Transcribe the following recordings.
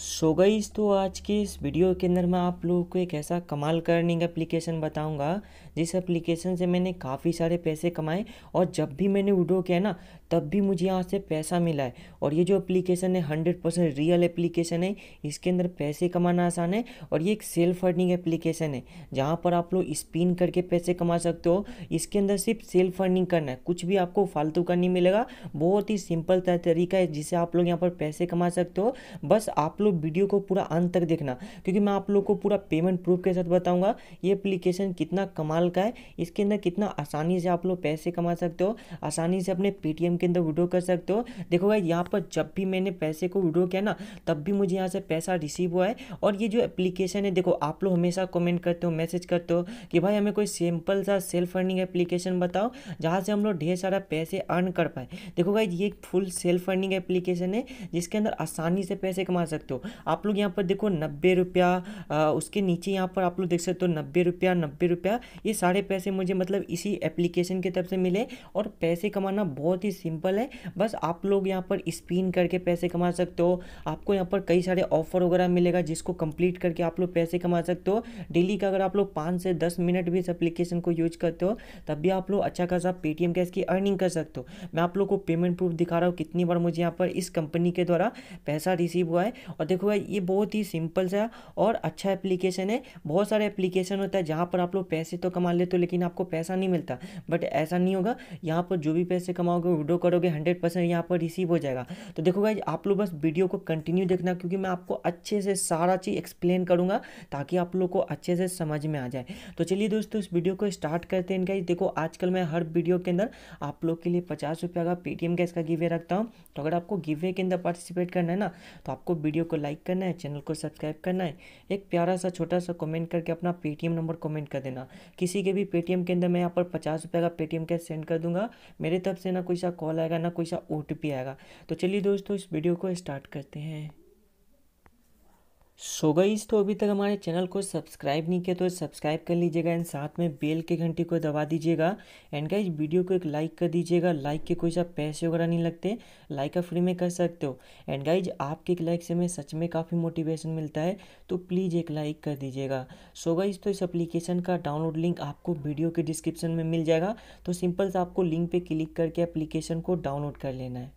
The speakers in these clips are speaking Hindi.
सो गई तो आज की इस वीडियो के अंदर मैं आप लोगों को एक ऐसा कमाल का अर्निंग एप्लीकेशन बताऊंगा जिस एप्लीकेशन से मैंने काफ़ी सारे पैसे कमाए और जब भी मैंने विड्रो किया ना तब भी मुझे यहाँ से पैसा मिला है और ये जो एप्लीकेशन है हंड्रेड परसेंट रियल एप्लीकेशन है इसके अंदर पैसे कमाना आसान है और ये एक सेल्फ अर्निंग एप्लीकेशन है जहाँ पर आप लोग स्पिन करके पैसे कमा सकते हो इसके अंदर सिर्फ सेल्फ अर्निंग करना है कुछ भी आपको फालतू का नहीं मिलेगा बहुत ही सिंपल तरीका है जिससे आप लोग यहाँ पर पैसे कमा सकते हो बस आप लोग लोग वीडियो को पूरा अंत तक देखना क्योंकि मैं आप लोग को पूरा पेमेंट प्रूफ के साथ बताऊंगा ये एप्लीकेशन कितना कमाल का है इसके अंदर कितना आसानी से आप लोग पैसे कमा सकते हो आसानी से अपने पेटीएम के अंदर विड्रो कर सकते हो देखो भाई यहाँ पर जब भी मैंने पैसे को विड्रो किया ना तब भी मुझे यहाँ से पैसा रिसीव हुआ है और ये जो एप्लीकेशन है देखो आप लोग हमेशा कॉमेंट करते हो मैसेज करते हो कि भाई हमें कोई सिंपल सा सेल्फ अर्निंग एप्लीकेशन बताओ जहाँ से हम लोग ढेर सारा पैसे अर्न कर पाए देखो भाई ये फुल सेल्फ अर्निंग एप्लीकेशन है जिसके अंदर आसानी से पैसे कमा सकते हो आप लोग यहाँ पर देखो नब्बे रुपया उसके नीचे यहाँ पर आप लोग देख सकते हो नब्बे रुपया नब्बे रुपया ये सारे पैसे मुझे मतलब इसी एप्लीकेशन की तरफ से मिले और पैसे कमाना बहुत ही सिंपल है बस आप लोग यहाँ पर स्पिन करके पैसे कमा सकते हो आपको यहाँ पर कई सारे ऑफर वगैरह मिलेगा जिसको कंप्लीट करके आप लोग पैसे कमा सकते हो डेली का अगर आप लोग पाँच से दस मिनट भी इस एप्लीकेशन को यूज करते हो तब भी आप लोग अच्छा खासा पेटीएम कैश की अर्निंग कर सकते हो मैं आप लोग को पेमेंट प्रूफ दिखा रहा हूँ कितनी बार मुझे यहाँ पर इस कंपनी के द्वारा पैसा रिसीव हुआ है और देखो भाई ये बहुत ही सिंपल सा और अच्छा एप्लीकेशन है बहुत सारे एप्लीकेशन होता है जहाँ पर आप लोग पैसे तो कमा लेते हो लेकिन आपको पैसा नहीं मिलता बट ऐसा नहीं होगा यहाँ पर जो भी पैसे कमाओगे विड्रो करोगे हंड्रेड परसेंट यहाँ पर रिसीव हो जाएगा तो देखो भाई आप लोग बस वीडियो को कंटिन्यू देखना क्योंकि मैं आपको अच्छे से सारा चीज़ एक्सप्लेन करूँगा ताकि आप लोग को अच्छे से समझ में आ जाए तो चलिए दोस्तों इस वीडियो को स्टार्ट करते हैं इनका देखो आजकल मैं हर वीडियो के अंदर आप लोग के लिए पचास रुपये का पेटीएम का इसका गिवे रखता हूँ तो अगर आपको गिवे के अंदर पार्टिसिपेट करना है ना तो आपको वीडियो को लाइक करना है चैनल को सब्सक्राइब करना है एक प्यारा सा छोटा सा कमेंट करके अपना पेटीएम नंबर कमेंट कर देना किसी के भी पेटीएम के अंदर मैं यहाँ पर पचास रुपये का पेटीएम कैश सेंड कर दूंगा मेरे तरफ से ना कोई सा कॉल आएगा ना कोई सा ओ आएगा तो चलिए दोस्तों इस वीडियो को स्टार्ट करते हैं सो गई तो अभी तक हमारे चैनल को सब्सक्राइब नहीं किया तो सब्सक्राइब कर लीजिएगा एंड साथ में बेल के घंटी को दबा दीजिएगा एंड गाइज वीडियो को एक लाइक कर दीजिएगा लाइक के कोई सा पैसे वगैरह नहीं लगते लाइक आप फ्री में कर सकते हो एंड गाइज आपके एक लाइक से हमें सच में काफ़ी मोटिवेशन मिलता है तो प्लीज़ एक लाइक कर दीजिएगा सो so तो इस एप्लीकेशन का डाउनलोड लिंक आपको वीडियो के डिस्क्रिप्शन में मिल जाएगा तो सिंपल से आपको लिंक पर क्लिक करके एप्लीकेशन को डाउनलोड कर लेना है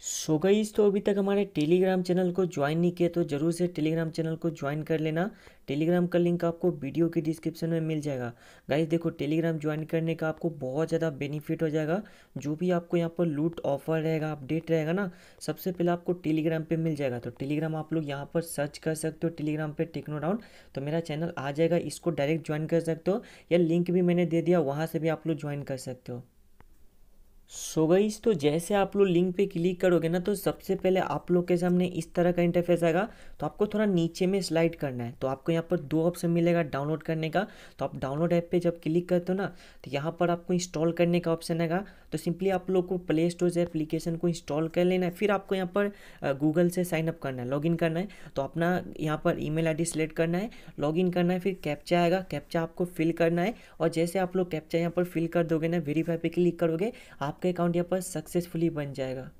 सो so गईज तो अभी तक हमारे टेलीग्राम चैनल को ज्वाइन नहीं किया तो ज़रूर से टेलीग्राम चैनल को ज्वाइन कर लेना टेलीग्राम का लिंक आपको वीडियो के डिस्क्रिप्शन में मिल जाएगा गाइज देखो टेलीग्राम ज्वाइन करने का आपको बहुत ज़्यादा बेनिफिट हो जाएगा जो भी आपको यहाँ पर लूट ऑफर रहेगा अपडेट रहेगा ना सबसे पहले आपको टेलीग्राम पर मिल जाएगा तो टेलीग्राम आप लोग यहाँ पर सर्च कर सकते हो टेलीग्राम पर टेक्नो राउंड तो मेरा चैनल आ जाएगा इसको डायरेक्ट ज्वाइन कर सकते हो या लिंक भी मैंने दे दिया वहाँ से भी आप लोग ज्वाइन कर सकते हो सो so गईस तो जैसे आप लोग लिंक पे क्लिक करोगे ना तो सबसे पहले आप लोग के सामने इस तरह का इंटरफेस आएगा तो आपको थोड़ा नीचे में स्लाइड करना है तो आपको यहाँ पर दो ऑप्शन मिलेगा डाउनलोड करने का तो आप डाउनलोड ऐप पे जब क्लिक करते हो ना तो यहाँ पर आपको इंस्टॉल करने का ऑप्शन आएगा तो सिंपली आप लोग को प्ले स्टोर से एप्लीकेशन को इंस्टॉल कर लेना है फिर आपको यहाँ पर गूगल से साइनअप करना है इन करना है तो अपना यहाँ पर ईमेल आईडी सेलेक्ट करना है इन करना है फिर कैप्चा आएगा कैप्चा आपको फिल करना है और जैसे आप लोग कैप्चा यहाँ पर फिल कर दोगे ना वेरीफाई पर क्लिक करोगे आप आपका अकाउंट यहाँ पर सक्सेसफुली बन जाएगा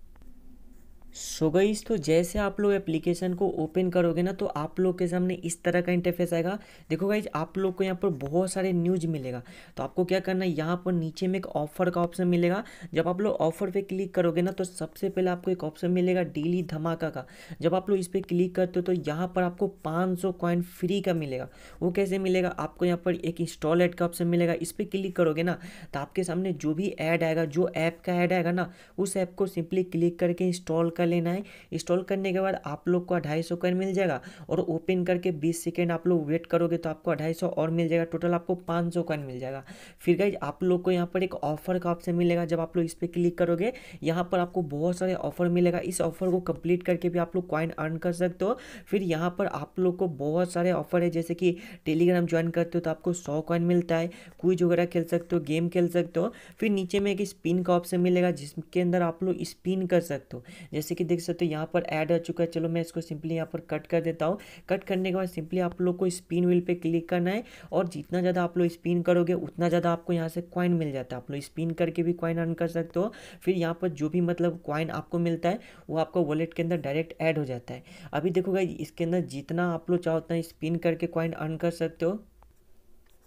सो गई तो जैसे आप लोग एप्लीकेशन को ओपन करोगे ना तो आप लोग के सामने इस तरह का इंटरफेस आएगा देखो गाइज आप लोग को यहाँ पर बहुत सारे न्यूज मिलेगा तो आपको क्या करना है यहाँ पर नीचे में एक ऑफर का ऑप्शन मिलेगा जब आप लोग ऑफर पे क्लिक करोगे ना तो सबसे पहले आपको एक ऑप्शन मिलेगा डेली धमाका का जब आप लोग इस पर क्लिक करते हो तो यहाँ पर आपको पाँच सौ कॉइन फ्री का मिलेगा वो कैसे मिलेगा आपको यहाँ पर एक इंस्टॉल एड का ऑप्शन मिलेगा इस पर क्लिक करोगे ना तो आपके सामने जो भी ऐड आएगा जो ऐप का ऐड आएगा ना उस ऐप को सिंपली क्लिक करके इंस्टॉल कर कर लेना है इंस्टॉल करने के बाद आप लोग को अढ़ाई सौ मिल जाएगा और ओपन करके बीस सेकेंड आप लोग वेट करोगे तो आपको अढ़ाई और मिल जाएगा टोटल आपको पाँच सौ मिल जाएगा फिर गाइज आप लोग को यहाँ पर एक ऑफर का ऑप्शन मिलेगा जब आप लोग इस पर क्लिक करोगे यहाँ पर आपको बहुत सारे ऑफर मिलेगा इस ऑफर को कंप्लीट करके भी आप लोग क्वाइन अर्न कर सकते हो फिर यहाँ पर आप लोग को बहुत सारे ऑफर है जैसे कि टेलीग्राम ज्वाइन करते हो तो आपको सौ कॉइन मिलता है क्विज वगैरह खेल सकते हो गेम खेल सकते हो फिर नीचे में एक स्पिन का ऑप्शन मिलेगा जिसके अंदर आप लोग स्पिन कर सकते हो जैसे जैसे कि देख सकते हो यहाँ पर ऐड आ चुका है चलो मैं इसको सिंपली यहाँ पर कट कर देता हूँ कट करने के बाद सिंपली आप लोग को स्पिन व्हील पे क्लिक करना है और जितना ज़्यादा आप लोग स्पिन करोगे उतना ज़्यादा आपको यहाँ से क्वाइन मिल जाता है आप लोग स्पिन करके भी कॉइन अर्न कर सकते हो फिर यहाँ पर जो भी मतलब क्वाइन आपको मिलता है वो आपको वॉलेट के अंदर डायरेक्ट ऐड हो जाता है अभी देखोगे इसके अंदर जितना आप लोग चाहो उतना स्पिन करके क्वाइन अर्न कर सकते हो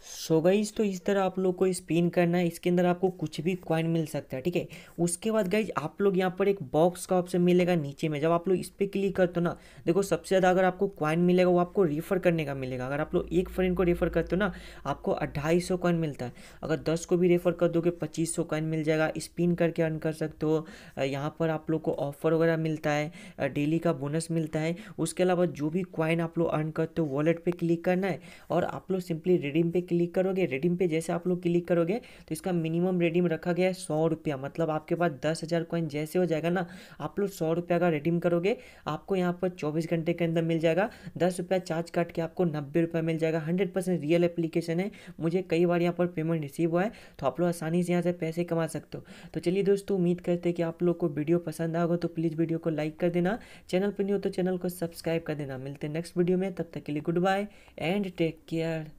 सो so गाइज तो इस तरह आप लोग को स्पिन करना है इसके अंदर आपको कुछ भी कॉइन मिल सकता है ठीक है उसके बाद गाइज आप लोग यहाँ पर एक बॉक्स का ऑप्शन मिलेगा नीचे में जब आप लोग इस पर क्लिक करते हो ना देखो सबसे ज़्यादा अगर आपको कॉइन मिलेगा वो आपको रेफर करने का मिलेगा अगर आप लोग एक फ्रेंड को रेफर करते हो ना आपको अढ़ाई सौ कॉइन मिलता है अगर दस को भी रेफर कर दोगे पच्चीस सौ कॉइन मिल जाएगा स्पिन करके अर्न कर सकते हो यहाँ पर आप लोग को ऑफर वगैरह मिलता है डेली का बोनस मिलता है उसके अलावा जो भी कॉइन आप लोग अर्न करते हो वॉलेट पर क्लिक करना है और आप लोग सिंपली रिडीम पे क्लिक करोगे रेडीम पे जैसे आप लोग क्लिक करोगे तो इसका मिनिमम रेडीम रखा गया है सौ रुपया मतलब आपके पास दस हज़ार कॉइन जैसे हो जाएगा ना आप लोग सौ रुपया का रेडीम करोगे आपको यहाँ पर चौबीस घंटे के अंदर मिल जाएगा दस रुपया चार्ज काट के आपको नब्बे रुपया मिल जाएगा हंड्रेड परसेंट रियल एप्लीकेशन है मुझे कई बार यहाँ पर पेमेंट रिसीव हुआ है तो आप लोग आसानी से यहाँ से पैसे कमा सकते हो तो चलिए दोस्तों उम्मीद करते हैं कि आप लोग को वीडियो पसंद आएगा तो प्लीज़ वीडियो को लाइक कर देना चैनल पर नहीं हो तो चैनल को सब्सक्राइब कर देना मिलते हैं नेक्स्ट वीडियो में तब तक के लिए goodbye and take care